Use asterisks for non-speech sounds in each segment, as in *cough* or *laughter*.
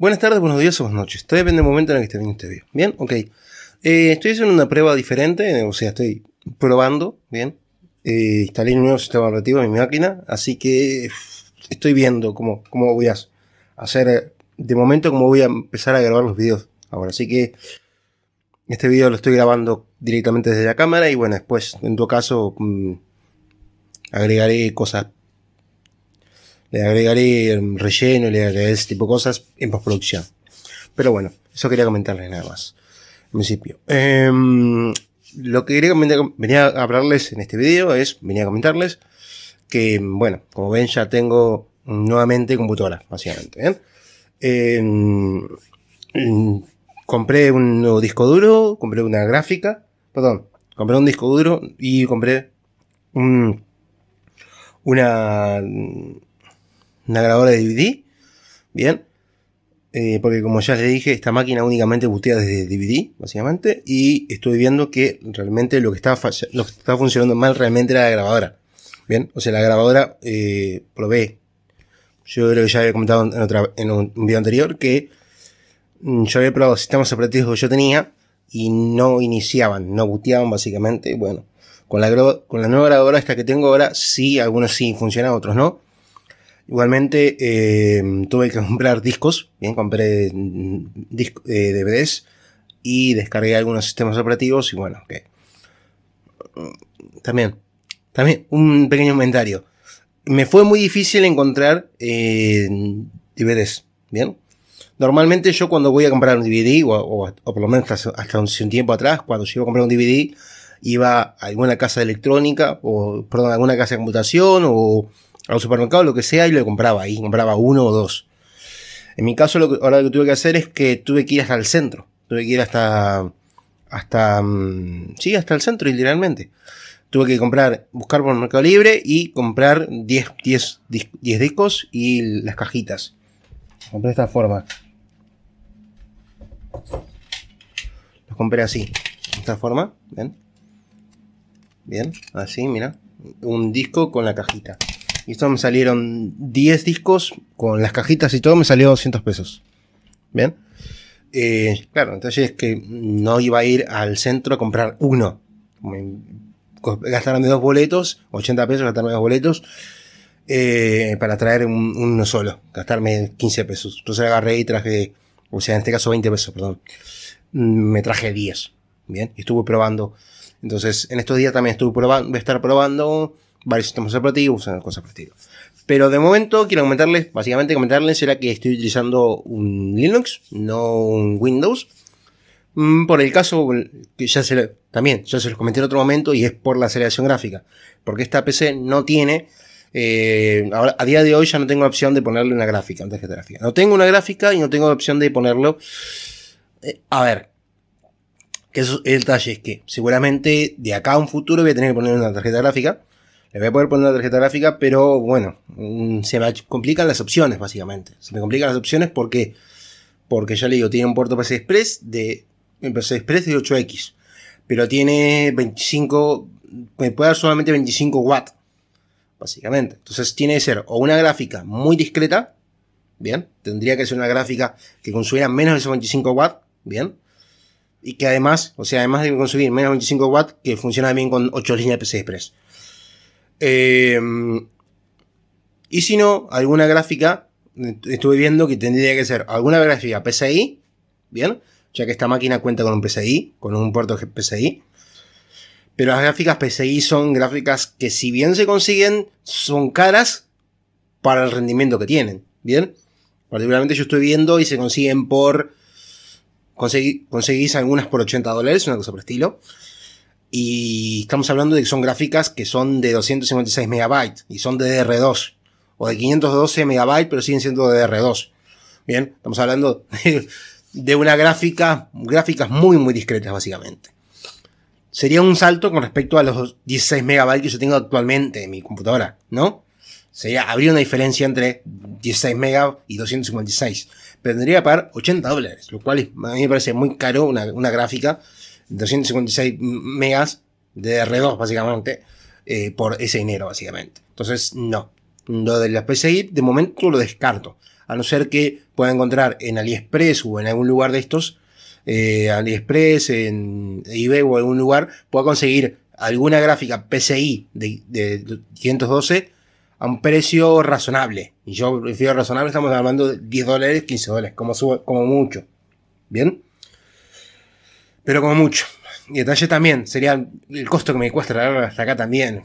Buenas tardes, buenos días o buenas noches. Todo depende del momento en el que esté viendo este video. ¿Bien? Ok. Eh, estoy haciendo una prueba diferente, o sea, estoy probando, ¿bien? Eh, instalé un nuevo sistema operativo en mi máquina, así que estoy viendo cómo, cómo voy a hacer, eh, de momento, cómo voy a empezar a grabar los videos ahora. Así que este video lo estoy grabando directamente desde la cámara y bueno, después, en tu caso, mm, agregaré cosas le agregaré em, relleno, le agregaré ese tipo de cosas en postproducción. Pero bueno, eso quería comentarles nada más. En principio. Em, lo que quería venía a hablarles en este video es, venía a comentarles que, em, bueno, como ven ya tengo nuevamente computadora, básicamente. ¿eh? compré un nuevo disco duro, compré una gráfica, perdón, compré un disco duro y compré una una grabadora de DVD. Bien. Eh, porque como ya les dije, esta máquina únicamente botea desde DVD, básicamente. Y estoy viendo que realmente lo que estaba, lo funcionando mal realmente era la grabadora. Bien, o sea, la grabadora eh, probé, Yo creo que ya había comentado en, un video anterior que mm, yo había probado sistemas operativos que yo tenía y no iniciaban, no boteaban básicamente. Bueno, con la, con la nueva grabadora esta que tengo ahora, sí, algunos sí funcionan, otros no. Igualmente, em, tuve que *laughs* comprar discos, bien, compré mm, disco, eh, DVDs y descargué algunos sistemas operativos y bueno, que... También, también un pequeño inventario. Me fue muy difícil encontrar eh, DVDs, ¿bien? Normalmente yo cuando voy a comprar un DVD, o, por lo menos hasta, un, tiempo atrás, cuando yo iba a comprar un DVD, iba a alguna casa de electrónica, o perdón, alguna casa de computación, o al supermercado, lo que sea, y lo compraba ahí, compraba uno o dos. En mi caso, lo ahora lo que tuve que hacer es que tuve que ir hasta el centro, tuve que ir hasta, hasta, mm, sí, hasta el centro, literalmente. Tuve que comprar, buscar por Mercado Libre y comprar 10, 10, 10 discos y las cajitas. Compré de esta forma. Los compré así, de esta forma, ¿ven? Bien, así, mira. Un disco con la cajita. Y esto me salieron 10 discos con las cajitas y todo, me salió 200 pesos. ¿Bien? Eh, claro, entonces es que no iba a ir al centro a comprar uno. de dos boletos, 80 pesos, gastarme dos boletos. Eh, para traer uno solo, gastarme 15 pesos. Entonces agarré y traje, o sea, en este caso 20 pesos, perdón. Mm, me traje 10. Bien, y estuve probando. Entonces, en estos días también estuve probando, voy a estar probando varios sistemas operativos, usan cosas por Pero de momento quiero comentarles, básicamente comentarles, será que estoy utilizando un Linux, no un Windows. Mm, por el caso, que ya se también, ya se los comenté en otro momento, y es por la aceleración gráfica. Porque esta PC no tiene, eh, a día de hoy ya no tengo la opción de ponerle una gráfica, antes que gráfica. No tengo una gráfica y no tengo la opción de ponerlo. Eh, a ver, que el detalle es que seguramente de acá a un futuro voy a tener que poner una tarjeta gráfica. Le voy a poder poner una tarjeta gráfica, pero bueno, mm, se me complican las opciones, básicamente. Se me complican las opciones porque, porque ya le digo, tiene un puerto PC Express de, PC Express de 8X, pero tiene 25, me puede dar solamente 25 watts, básicamente. Entonces tiene que ser o una gráfica muy discreta, bien, tendría que ser una gráfica que consumiera menos de esos 25 watts, bien, y que además, o sea, además de consumir menos de 25 watts, que funciona bien con 8 líneas de PC Express. Em, y si no, alguna gráfica, eh, estuve viendo que tendría que ser alguna gráfica PCI, ¿bien? Ya que esta máquina cuenta con un PCI, con un puerto PCI. Pero las gráficas PCI son gráficas que si bien se consiguen, son caras para el rendimiento que tienen, ¿bien? Particularmente yo estoy viendo y se consiguen por... Conseguís algunas por 80 dólares, una cosa por estilo. Y estamos hablando de que son gráficas que son de 256 megabytes y son de dr 2 O de 512 megabytes, pero siguen siendo de dr 2 Bien, estamos hablando *laughs* de, una gráfica, gráficas muy, muy discretas, básicamente. Sería un salto con respecto a los 16 megabytes que yo tengo actualmente en mi computadora, ¿no? Sería, habría una diferencia entre 16 megas y 256. Pero tendría que pagar 80 dólares, lo cual a mí me parece muy caro una, una gráfica 256 megas de R2, básicamente, eh, por ese dinero, básicamente. Entonces, no. Lo de la PCI, de momento lo descarto. A no ser que pueda encontrar en AliExpress o en algún lugar de estos, eh, AliExpress, en eBay o algún lugar, pueda conseguir alguna gráfica PCI de, de 512 a un precio razonable. Y yo prefiero razonable, estamos hablando de 10 dólares, 15 dólares, como, como mucho. ¿Bien? Pero como mucho. Y detalle también, sería el costo que me cuesta traerlo hasta acá también.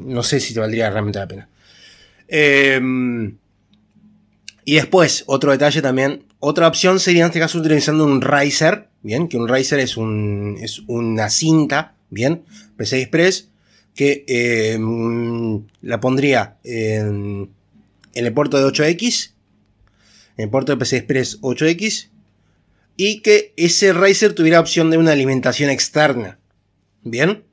No sé si te valdría realmente la pena. Em, y después, otro detalle también. Otra opción sería en este caso utilizando un riser, bien, que un riser es, una cinta, bien, pc Express, que em, la pondría en, el puerto de 8X, en el puerto de pc Express 8X, y que ese riser tuviera opción de una alimentación externa. ¿Bien?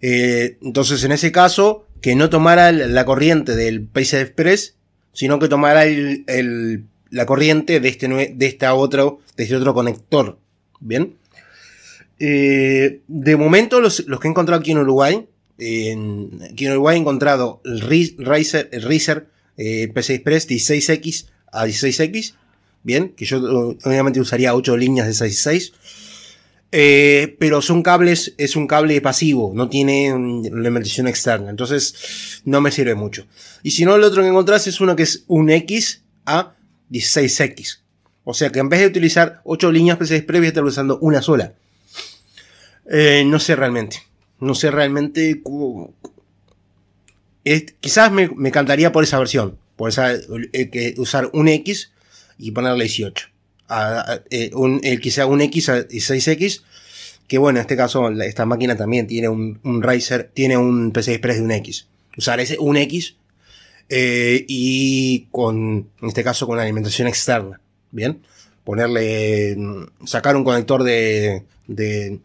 Eh, entonces, en ese caso, que no tomara la corriente del pc Express, sino que tomara la corriente de este, de, esta otro, de este otro conector. ¿Bien? Eh, de momento, los, que he encontrado aquí en Uruguay, aquí en Uruguay he encontrado el riser eh, pc Express 16X a 16X bien, que yo eh, obviamente usaría 8 líneas de 6 y 6. pero son cables, es un cable pasivo, no tiene mm, alimentación externa, entonces no me sirve mucho. Y si no, el otro que encontrás es uno que es un X a 16X. O sea que en vez de utilizar 8 líneas PCI previas, estar usando una sola. Eh, no sé realmente. No sé realmente. quizás me, me, encantaría por esa versión. Por esa, eh, que usar un X y ponerle 18. A, eh, un, el que sea un X y 6X, que bueno, en este caso esta máquina también tiene un, riser tiene un PC Express de un X. Usar ese un X eh, y con, en este caso, con alimentación externa. Bien, ponerle, mm, sacar un conector de, de,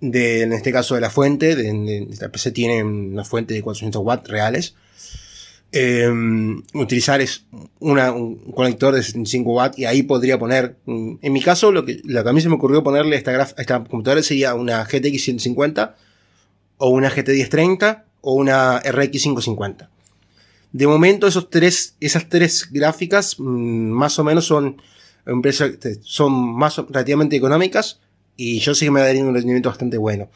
en este caso, de la fuente. De, PC tiene una fuente de 400 watts reales Em, utilizar es un conector de 5 watts y ahí podría poner, mm, en mi caso, lo que, lo a mí se me ocurrió ponerle a esta, esta computadora sería una GTX 150 o una GT 1030 o una RX 550. De momento esos tres, esas tres gráficas mm, más o menos son, este, son más relativamente económicas y yo sí que me daría un rendimiento bastante bueno.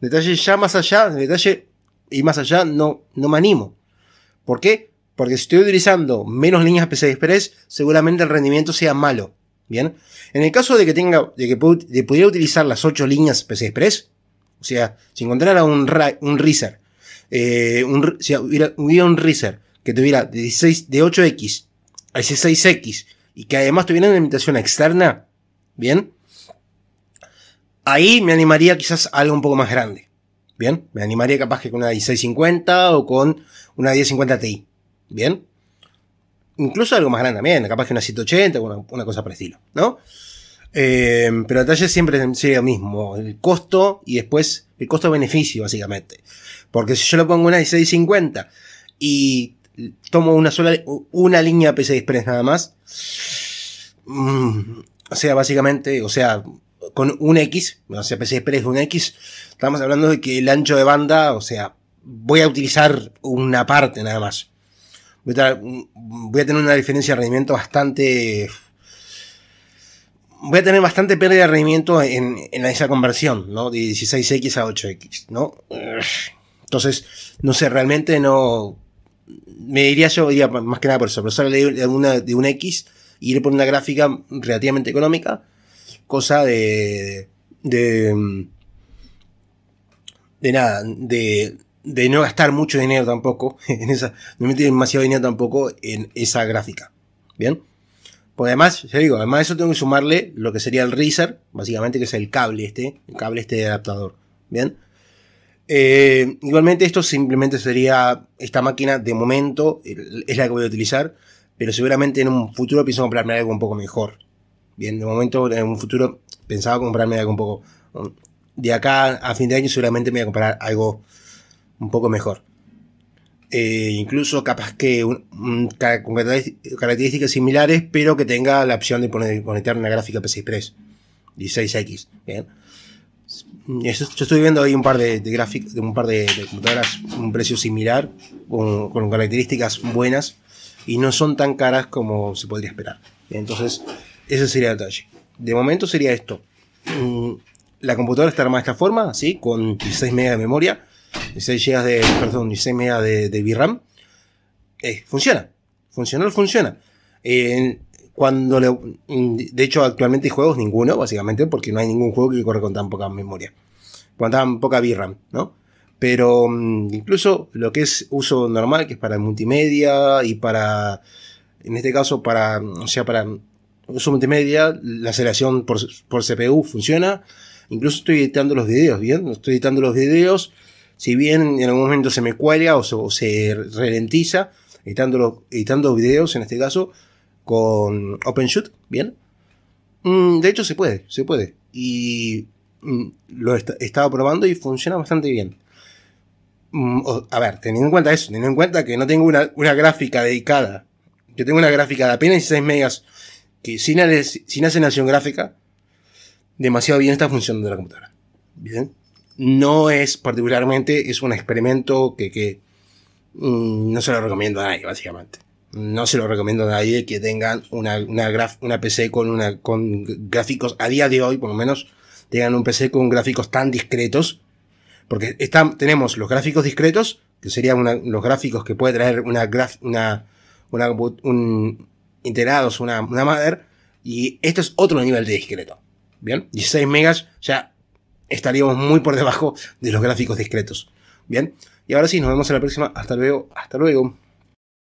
Detalle ya más allá, detalle y más allá no, no me animo. ¿Por qué? Porque si estoy utilizando menos líneas PCI Express, seguramente el rendimiento sea malo. Bien. En el caso de que tenga, de que pudiera utilizar las 8 líneas PCI Express, o sea, si encontrara un, un riser, eh, si hubiera, un riser que tuviera de, 16, 8X a 6 x y que además tuviera una limitación externa, bien, ahí me animaría quizás a algo un poco más grande. Bien, me animaría capaz que con una 1650 o con una 1050 Ti. Bien. Incluso algo más grande también, capaz que una 180 o una, cosa por estilo, ¿no? Em, pero el detalle siempre sería lo mismo, el costo y después el costo-beneficio, básicamente. Porque si yo lo pongo una 1650 y tomo una sola, una línea PC Express nada más, mm, o sea, básicamente, o sea, con un X, no sea PC Express un X, estamos hablando de que el ancho de banda, o sea, voy a utilizar una parte nada más. Voy a, tener una diferencia de rendimiento bastante... Voy a tener bastante pérdida de rendimiento en, esa conversión, ¿no? De 16X a 8X, ¿no? Entonces, no sé, realmente no... Me diría yo, más que nada por eso, pero solo de de un X, iré por una gráfica relativamente económica cosa de, de, de nada, de, de no gastar mucho dinero tampoco, *laughs* en esa, no meter demasiado dinero tampoco en esa gráfica. ¿Bien? Pues además, ya digo, además de eso tengo que sumarle lo que sería el riser, básicamente que es el cable este, el cable este de adaptador. ¿Bien? Eh, igualmente esto simplemente sería esta máquina de momento, es la que voy a utilizar, pero seguramente en un futuro pienso comprarme algo un poco mejor de momento, en un futuro, pensaba comprarme algo un poco. Um, de acá a fin de año, seguramente me voy a comprar algo un poco mejor. Eh, incluso capaz que con características similares, pero que tenga la opción de poner, conectar una gráfica PC Express 16X. Yo, estoy viendo ahí un par de, de un par de, computadoras, un precio similar, con, características buenas, y no son tan caras como se podría esperar. entonces, ese sería el detalle. De momento sería esto. Mm, la computadora está armada de esta forma, ¿sí? con 16 MB de memoria, 16 GB de, perdón, 16 MB de, de VRAM. Eh, funciona. funciona funciona. cuando le, de hecho, actualmente hay juegos ninguno, básicamente, porque no hay ningún juego que corre con tan poca memoria. Con tan poca VRAM, ¿no? Pero mm, incluso lo que es uso normal, que es para multimedia y para, en este caso, para, o sea, para uso multimedia, la aceleración por, CPU funciona. Incluso estoy editando los videos, ¿bien? Estoy editando los videos. Si bien en algún momento se me cuelga o se, ralentiza, editando, editando videos en este caso con OpenShoot, ¿bien? Mm, de hecho se puede, se puede. Y mm, lo he estado probando y funciona bastante bien. Mm, a ver, teniendo en cuenta eso, teniendo en cuenta que no tengo una, una gráfica dedicada. Yo tengo una gráfica de apenas 6 megas que sin, sin nación gráfica, demasiado bien está funcionando la computadora. Bien. No es particularmente, es un experimento que, mm, no se lo recomiendo a nadie, básicamente. No se lo recomiendo a nadie que tengan una, una, una PC con, una, con gráficos, a día de hoy por lo menos, tengan un PC con gráficos tan discretos. Porque tenemos los gráficos discretos, que serían los gráficos que puede traer una, computadora una, integrados una, madre, Y esto es otro nivel de discreto. Bien, 16 megas ya estaríamos muy por debajo de los gráficos discretos. Bien, y ahora sí, nos vemos en la próxima. Hasta luego, hasta luego.